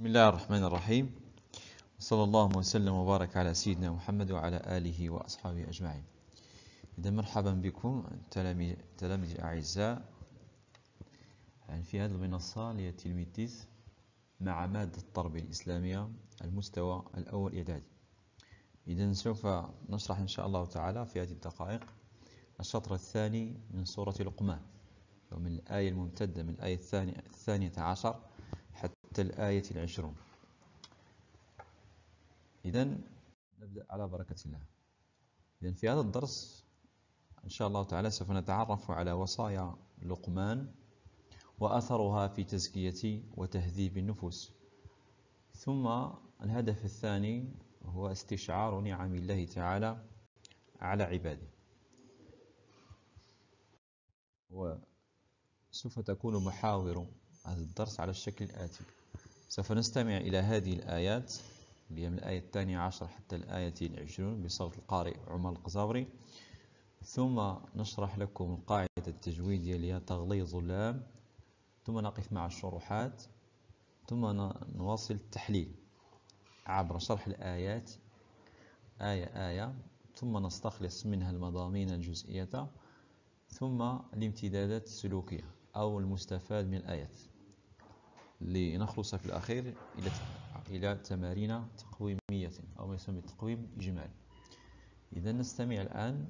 بسم الله الرحمن الرحيم وصلى الله وسلم وبارك على سيدنا محمد وعلى آله وأصحابه أجمعين إذا مرحبا بكم تلاميذ الأعزاء يعني في هذه المنصة لتلميذ مع مادة التربية الإسلامية المستوى الأول إعدادي إذا سوف نشرح إن شاء الله تعالى في هذه الدقائق الشطر الثاني من سورة لقمان ومن الآية الممتدة من الآية الثانية, الثانية عشر حتى الآية العشرون إذا نبدأ على بركة الله إذا في هذا الدرس إن شاء الله تعالى سوف نتعرف على وصايا لقمان وأثرها في تزكية وتهذيب النفوس ثم الهدف الثاني هو استشعار نعم الله تعالى على عباده وسوف تكون محاور هذا الدرس على الشكل الآتي سوف نستمع إلى هذه الآيات اللي هي من الآية الثانية عشر حتى الآية العشرون بصوت القارئ عمر القزاوري ثم نشرح لكم القاعدة التجويدية اللي هي تغليظ اللام ثم نقف مع الشروحات ثم نواصل التحليل عبر شرح الآيات آية آية ثم نستخلص منها المضامين الجزئية ثم الامتدادات السلوكية أو المستفاد من الآيات لنخلص في الأخير إلى إلى تمارين تقويمية أو ما يسمى التقويم الإجمالي إذا نستمع الآن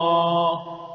哦。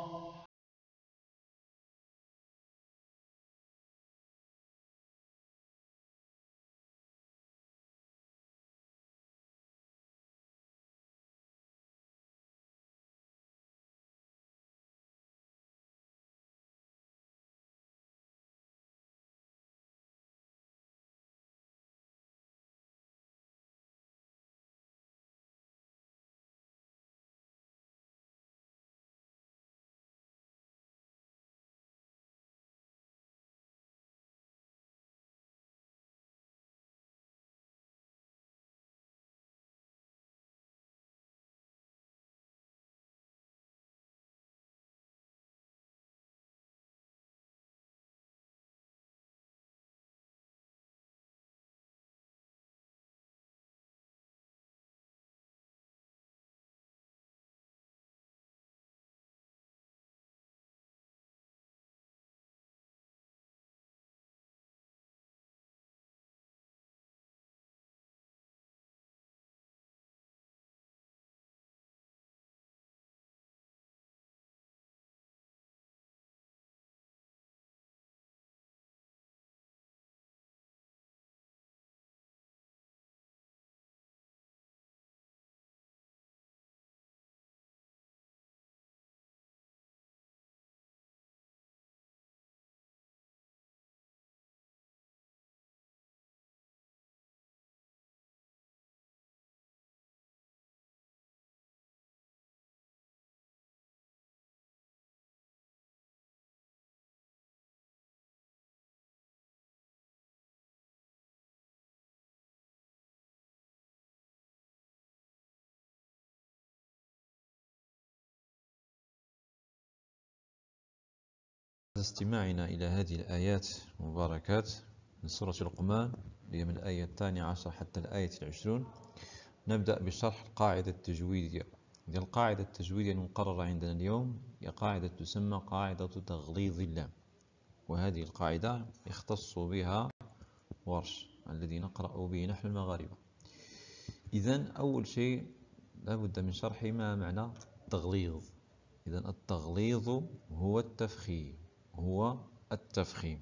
استماعنا إلى هذه الآيات المباركات من سورة القمان هي من الآية الثانية عشر حتى الآية العشرون نبدأ بشرح القاعدة التجويدية دي القاعدة التجويدية المقررة عندنا اليوم هي قاعدة تسمى قاعدة تغليظ اللام وهذه القاعدة يختص بها ورش الذي نقرأ به نحن المغاربة إذا أول شيء لابد من شرح ما معنى تغليظ إذا التغليظ هو التفخيم هو التفخيم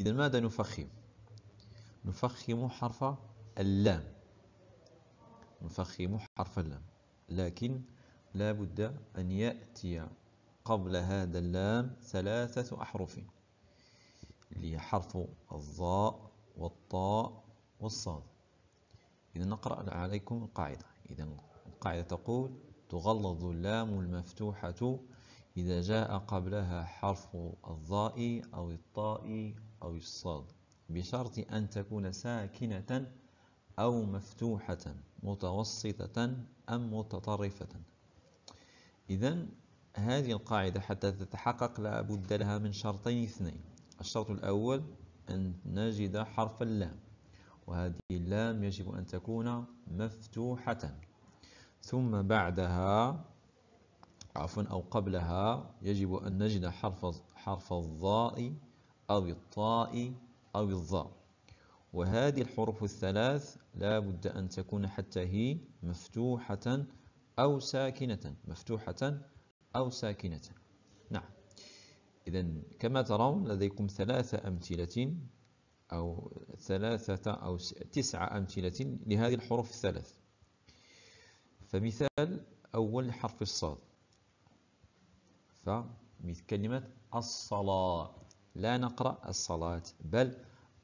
إذا ماذا نفخم؟ نفخم حرف اللام نفخم حرف اللام لكن لا بد أن يأتي قبل هذا اللام ثلاثة أحرف اللي هي حرف الظاء والطاء والصاد إذا نقرأ عليكم القاعدة إذا القاعدة تقول تغلظ اللام المفتوحة إذا جاء قبلها حرف الظاء أو الطاء أو الصاد بشرط أن تكون ساكنة أو مفتوحة متوسطة أم متطرفة إذا هذه القاعدة حتى تتحقق لا بد لها من شرطين اثنين الشرط الأول أن نجد حرف اللام وهذه اللام يجب أن تكون مفتوحة ثم بعدها عفوا أو قبلها يجب أن نجد حرف حرف الظاء أو الطاء أو الظاء وهذه الحروف الثلاث لا بد أن تكون حتى هي مفتوحة أو ساكنة مفتوحة أو ساكنة نعم إذا كما ترون لديكم ثلاثة أمثلة أو ثلاثة أو تسعة أمثلة لهذه الحروف الثلاث فمثال أول حرف الصاد كلمة الصلاة لا نقرأ الصلاة بل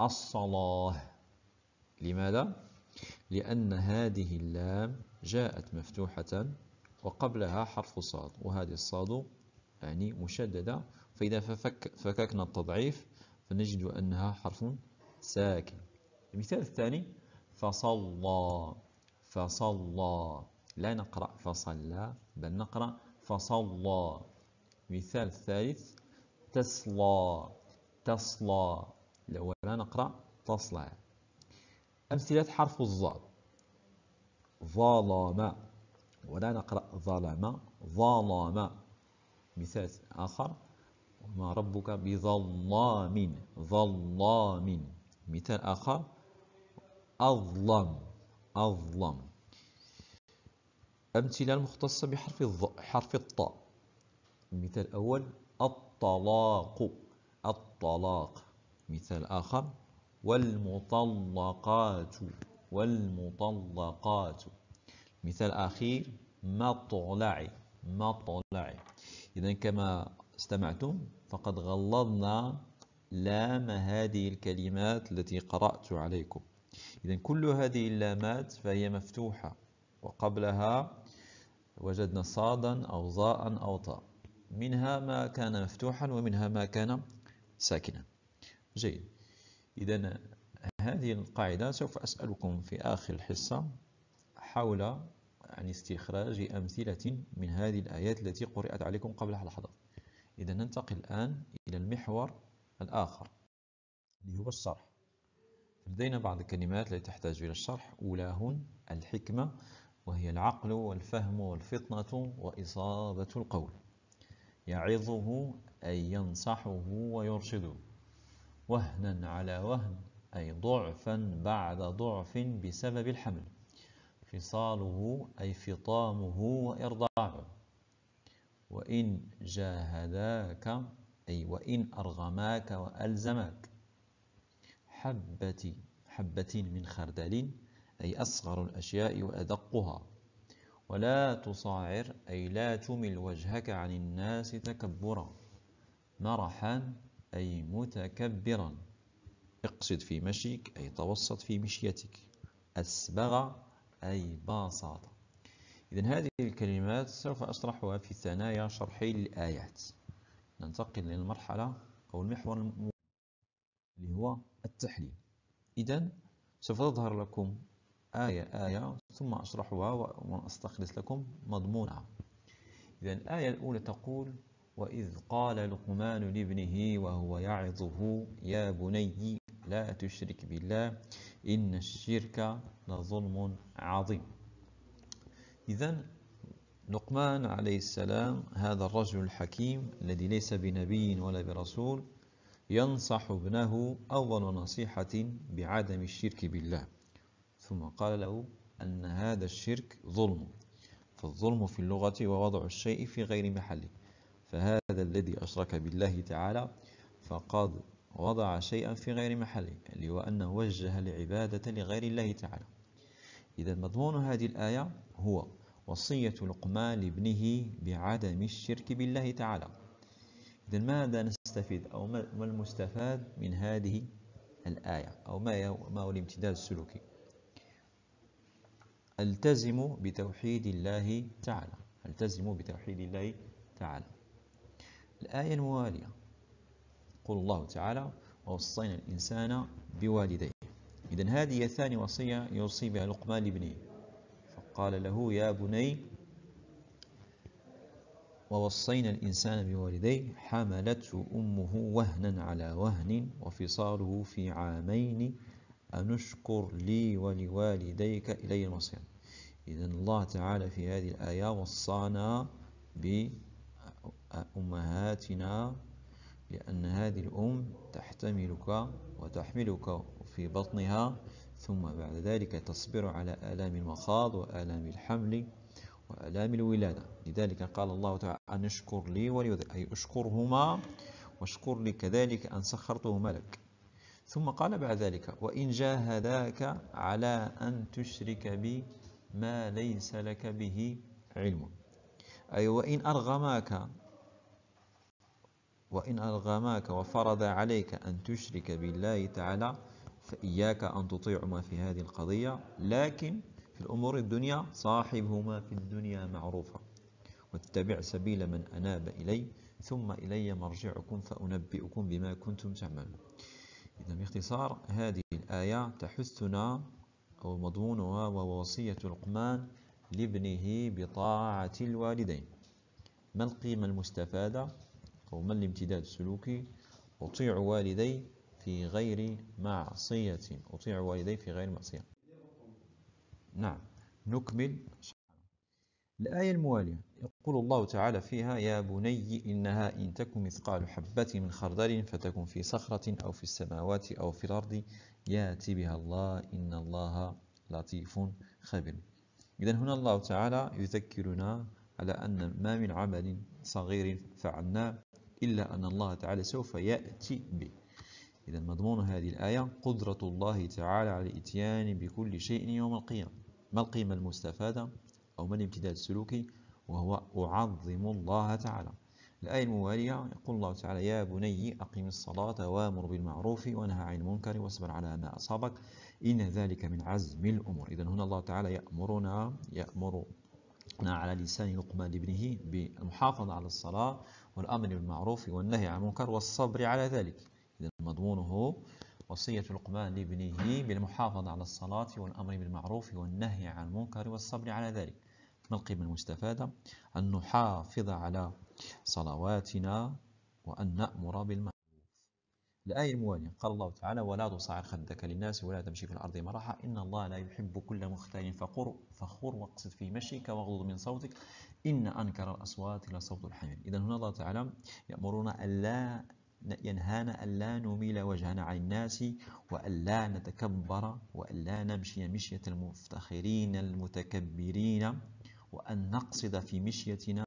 الصلاة لماذا؟ لأن هذه اللام جاءت مفتوحة وقبلها حرف صاد وهذه الصاد يعني مشددة فإذا ففك فككنا التضعيف فنجد أنها حرف ساكن المثال الثاني فصلى فصلى لا نقرأ فصلى بل نقرأ فصلى مثال ثالث تصلى تصلى لو نقرأ تصلى أمثلة حرف الظال ظلام ولا نقرأ ظلام ظلام مثال آخر وما ربك بظلام ظلام مثال آخر أظلم أظلم أمثلة المختصة بحرف الظ حرف الطاء المثال الأول الطلاق الطلاق مثال آخر والمطلقات والمطلقات مثال أخير مطلع مطلع إذا كما استمعتم فقد غلظنا لام هذه الكلمات التي قرأت عليكم إذا كل هذه اللامات فهي مفتوحة وقبلها وجدنا صادا أو ظاء أو طاء منها ما كان مفتوحا ومنها ما كان ساكنا جيد إذا هذه القاعدة سوف أسألكم في آخر الحصة حول عن استخراج أمثلة من هذه الآيات التي قرأت عليكم قبل لحظة إذا ننتقل الآن إلى المحور الآخر اللي هو الشرح لدينا بعض الكلمات التي تحتاج إلى الشرح أولاهن الحكمة وهي العقل والفهم والفطنة وإصابة القول يعظه أي ينصحه ويرشده وهنا على وهن أي ضعفا بعد ضعف بسبب الحمل فصاله أي فطامه وإرضاعه وإن جاهداك أي وإن أرغماك وألزمك حبة حبة من خردل أي أصغر الأشياء وأدقها ولا تصاعر أي لا تمل وجهك عن الناس تكبرا مرحا أي متكبرا اقصد في مشيك أي توسط في مشيتك أسبغ أي بساطة إذا هذه الكلمات سوف أشرحها في ثنايا شرحي للآيات ننتقل للمرحلة أو المحور اللي هو التحليل إذا سوف تظهر لكم آية آية ثم أشرحها وأستخلص لكم مضمونها إذا الآية الأولى تقول وإذ قال لقمان لابنه وهو يعظه يا بني لا تشرك بالله إن الشرك لظلم عظيم إذا لقمان عليه السلام هذا الرجل الحكيم الذي ليس بنبي ولا برسول ينصح ابنه أول نصيحة بعدم الشرك بالله ثم قال له أن هذا الشرك ظلم فالظلم في اللغة ووضع الشيء في غير محله فهذا الذي أشرك بالله تعالى فقد وضع شيئا في غير محله اللي هو أنه وجه العبادة لغير الله تعالى إذا مضمون هذه الآية هو وصية لقمان لابنه بعدم الشرك بالله تعالى إذا ماذا نستفيد أو ما المستفاد من هذه الآية أو ما هو الامتداد السلوكي ألتزم بتوحيد الله تعالى ألتزم بتوحيد الله تعالى الآية الموالية قول الله تعالى ووصينا الإنسان بوالديه إذا هذه ثاني وصية يوصي بها لقمان لابنه فقال له يا بني ووصينا الإنسان بوالديه حملته أمه وهنا على وهن وفصاله في عامين أن اشكر لي ولوالديك إلي المصير إذا الله تعالى في هذه الآية وصانا بأمهاتنا لأن هذه الأم تحتملك وتحملك في بطنها ثم بعد ذلك تصبر على آلام المخاض وآلام الحمل وآلام الولادة لذلك قال الله تعالى أن اشكر لي ولوالديك أي اشكرهما واشكر لي كذلك أن سخرتهما لك ثم قال بعد ذلك وإن جاهداك على أن تشرك بي ما ليس لك به علم أي وإن أرغماك وإن أرغماك وفرض عليك أن تشرك بالله تعالى فإياك أن تطيعهما في هذه القضية لكن في الأمور الدنيا صاحبهما في الدنيا معروفة واتبع سبيل من أناب إلي ثم إلي مرجعكم فأنبئكم بما كنتم تعملون إذا باختصار هذه الآية تحثنا أو مضمونها ووصية لقمان لابنه بطاعة الوالدين ما القيمة المستفادة أو ما الامتداد السلوكي أطيع والدي في غير معصية أطيع والدي في غير معصية نعم نكمل الآية الموالية يقول الله تعالى فيها يا بني إنها إن تكن مثقال حبة من خردل فتكن في صخرة أو في السماوات أو في الأرض يأتي بها الله إن الله لطيف خبير إذا هنا الله تعالى يذكرنا على أن ما من عمل صغير فعلناه إلا أن الله تعالى سوف يأتي به إذا مضمون هذه الآية قدرة الله تعالى على الإتيان بكل شيء يوم القيامة ما القيمة المستفادة أو ما الامتداد السلوكي وهو أعظم الله تعالى الآية الموالية يقول الله تعالى يا بني أقم الصلاة وامر بالمعروف وانهى عن المنكر واصبر على ما أصابك إن ذلك من عزم الأمور إذا هنا الله تعالى يأمرنا يأمر على لسان لقمان ابنه بالمحافظة على الصلاة والأمر بالمعروف والنهي عن المنكر والصبر على ذلك إذا مضمونه وصية لقمان لابنه بالمحافظة على الصلاة والأمر بالمعروف والنهي عن المنكر والصبر على ذلك ما القيمة المستفادة؟ أن نحافظ على صلواتنا وأن نأمر بالمعروف الآية الموالية قال الله تعالى ولا تصعر خدك للناس ولا تمشي في الأرض مرحا إن الله لا يحب كل مختال فخور فخور واقصد في مشيك واغضض من صوتك إن أنكر الأصوات لصوت الحمير إذا هنا الله تعالى يأمرنا ألا ينهانا ألا نميل وجهنا عن الناس وألا نتكبر وألا نمشي مشية المفتخرين المتكبرين وأن نقصد في مشيتنا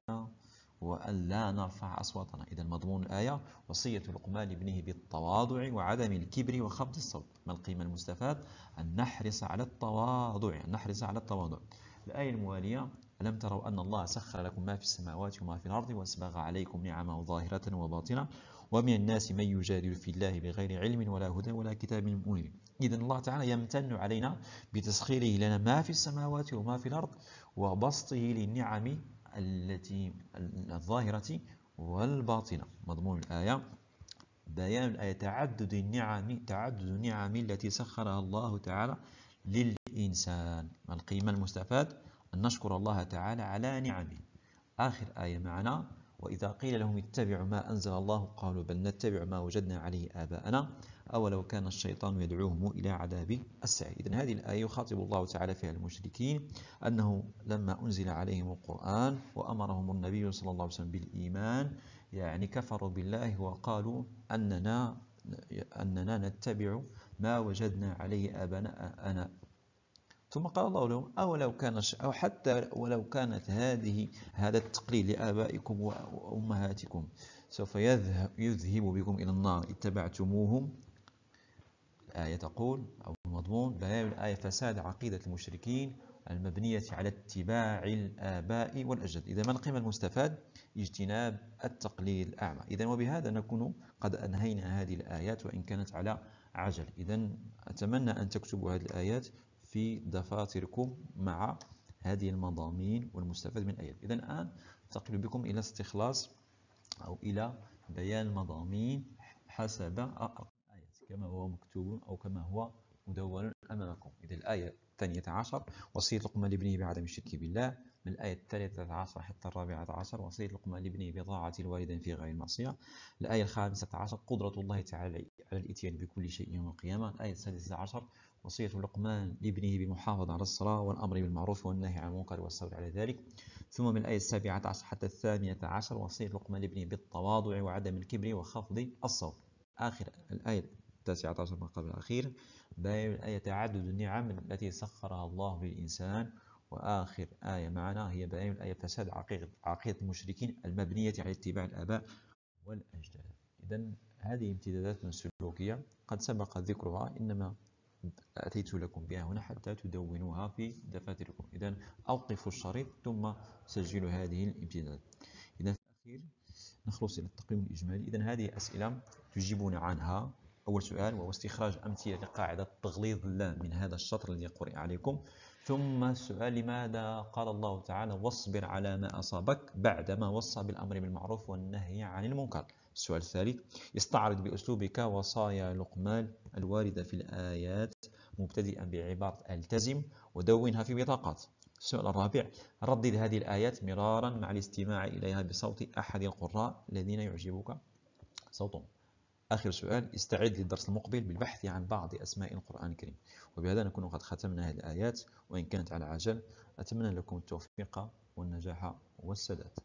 وأن لا نرفع أصواتنا إذا مضمون الآية وصية لقمان لابنه بالتواضع وعدم الكبر وخفض الصوت ما القيمة المستفاد أن نحرص على التواضع أن نحرص على التواضع الآية الموالية ألم تروا أن الله سخر لكم ما في السماوات وما في الأرض وأسبغ عليكم نعمه ظاهرة وباطنة ومن الناس من يجادل في الله بغير علم ولا هدى ولا كتاب منير إذا الله تعالى يمتن علينا بتسخيره لنا ما في السماوات وما في الأرض وبسطه للنعم التي الظاهرة والباطنة مضمون الآية بيان الآية تعدد النعم تعدد النعم التي سخرها الله تعالى للإنسان القيمة المستفاد أن نشكر الله تعالى على نعمه آخر آية معنا وإذا قيل لهم اتبعوا ما أنزل الله قالوا بل نتبع ما وجدنا عليه آباءنا أولو كان الشيطان يدعوهم إلى عذاب السعير إذن هذه الآية يخاطب الله تعالى فيها المشركين أنه لما أنزل عليهم القرآن وأمرهم النبي صلى الله عليه وسلم بالإيمان يعني كفروا بالله وقالوا أننا أننا نتبع ما وجدنا عليه آباءنا ثم قال الله لهم أولو كان أو حتى ولو كانت هذه هذا التقليل لآبائكم وأمهاتكم سوف يذهب يذهب بكم إلى النار اتبعتموهم الآية تقول أو المضمون بيان الآية فساد عقيدة المشركين المبنية على اتباع الآباء والأجداد إذا ما القيمة المستفاد؟ اجتناب التقليد الأعمى إذا وبهذا نكون قد أنهينا هذه الآيات وإن كانت على عجل إذا أتمنى أن تكتبوا هذه الآيات في دفاتركم مع هذه المضامين والمستفاد من آيات إذا الآن انتقل بكم إلى استخلاص أو إلى بيان المضامين حسب الآيات كما هو مكتوب أو كما هو مدون أمامكم إذا الآية الثانية عشر وصية لقمان لابنه بعدم الشرك بالله من الآية الثالثة عشر حتى الرابعة عشر وصية لقمان لابنه بضاعة الوالدين في غير المعصية الآية الخامسة عشر قدرة الله تعالى على الإتيان بكل شيء يوم القيامة الآية السادسة عشر وصية لقمان لابنه بالمحافظة على الصلاة والأمر بالمعروف والنهي عن المنكر والصبر على ذلك ثم من الآية السابعة عشر حتى الثامنة عشر وصية لقمان لابنه بالتواضع وعدم الكبر وخفض الصوت آخر الآية التاسعة عشر ما قبل الأخير باين الآية تعدد النعم التي سخرها الله للإنسان وآخر آية معنا هي بيان الآية فساد عقيدة عقيدة المشركين المبنية على اتباع الآباء والأجداد إذا هذه امتدادات سلوكية قد سبق ذكرها إنما أتيت لكم بها هنا حتى تدونوها في دفاتركم إذا أوقفوا الشريط ثم سجلوا هذه الامتداد إذا في الأخير نخلص إلى التقييم الإجمالي إذا هذه أسئلة تجيبون عنها أول سؤال وهو استخراج أمثلة لقاعدة تغليظ اللام من هذا الشطر الذي قرئ عليكم ثم السؤال لماذا قال الله تعالى واصبر على ما أصابك بعدما وصى بالأمر بالمعروف والنهي عن المنكر السؤال الثالث استعرض بأسلوبك وصايا لقمان الواردة في الآيات مبتدئا بعبارة التزم ودونها في بطاقات السؤال الرابع ردد هذه الآيات مرارا مع الاستماع إليها بصوت أحد القراء الذين يعجبك صوتهم آخر سؤال استعد للدرس المقبل بالبحث عن بعض أسماء القرآن الكريم وبهذا نكون قد ختمنا هذه الآيات وإن كانت على عجل أتمنى لكم التوفيق والنجاح والسداد